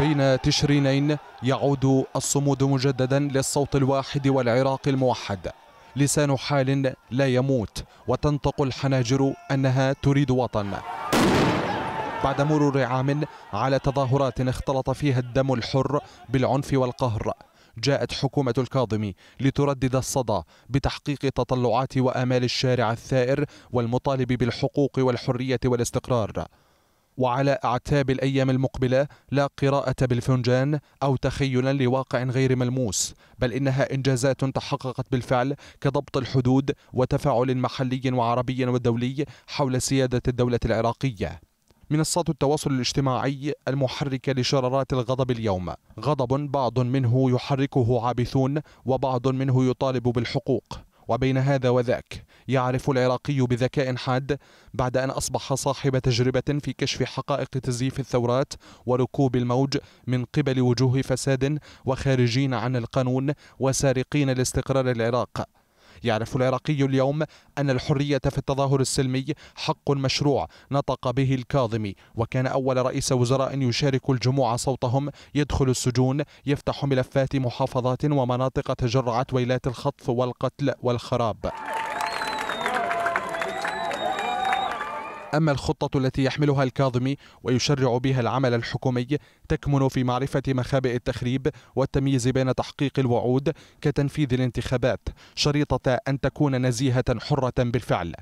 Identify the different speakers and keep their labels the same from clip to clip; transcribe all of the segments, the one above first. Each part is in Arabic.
Speaker 1: بين تشرينين يعود الصمود مجددا للصوت الواحد والعراق الموحد لسان حال لا يموت وتنطق الحناجر أنها تريد وطن بعد مرور عام على تظاهرات اختلط فيها الدم الحر بالعنف والقهر جاءت حكومة الكاظمي لتردد الصدى بتحقيق تطلعات وآمال الشارع الثائر والمطالب بالحقوق والحرية والاستقرار وعلى أعتاب الأيام المقبلة لا قراءة بالفنجان أو تخيلا لواقع غير ملموس بل إنها إنجازات تحققت بالفعل كضبط الحدود وتفاعل محلي وعربي ودولي حول سيادة الدولة العراقية منصات التواصل الاجتماعي المحركة لشرارات الغضب اليوم غضب بعض منه يحركه عابثون وبعض منه يطالب بالحقوق وبين هذا وذاك يعرف العراقي بذكاء حاد بعد أن أصبح صاحب تجربة في كشف حقائق تزييف الثورات وركوب الموج من قبل وجوه فساد وخارجين عن القانون وسارقين الاستقرار العراق يعرف العراقي اليوم أن الحرية في التظاهر السلمي حق مشروع نطق به الكاظمي وكان أول رئيس وزراء يشارك الجموع صوتهم يدخل السجون يفتح ملفات محافظات ومناطق تجرعت ويلات الخطف والقتل والخراب أما الخطة التي يحملها الكاظمي ويشرع بها العمل الحكومي تكمن في معرفة مخابئ التخريب والتمييز بين تحقيق الوعود كتنفيذ الانتخابات شريطة أن تكون نزيهة حرة بالفعل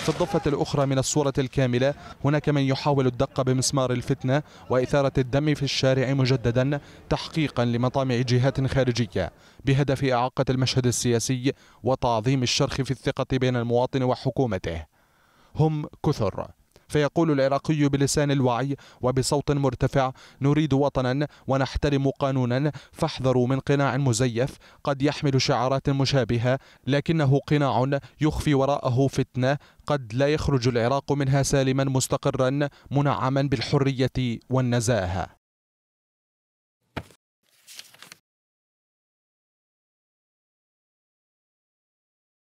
Speaker 1: في الضفة الأخرى من الصورة الكاملة هناك من يحاول الدق بمسمار الفتنة وإثارة الدم في الشارع مجددا تحقيقا لمطامع جهات خارجية بهدف إعاقة المشهد السياسي وتعظيم الشرخ في الثقة بين المواطن وحكومته هم كثر فيقول العراقي بلسان الوعي وبصوت مرتفع نريد وطنا ونحترم قانونا فاحذروا من قناع مزيف قد يحمل شعارات مشابهة لكنه قناع يخفي وراءه فتنة قد لا يخرج العراق منها سالما مستقرا منعما بالحرية والنزاهة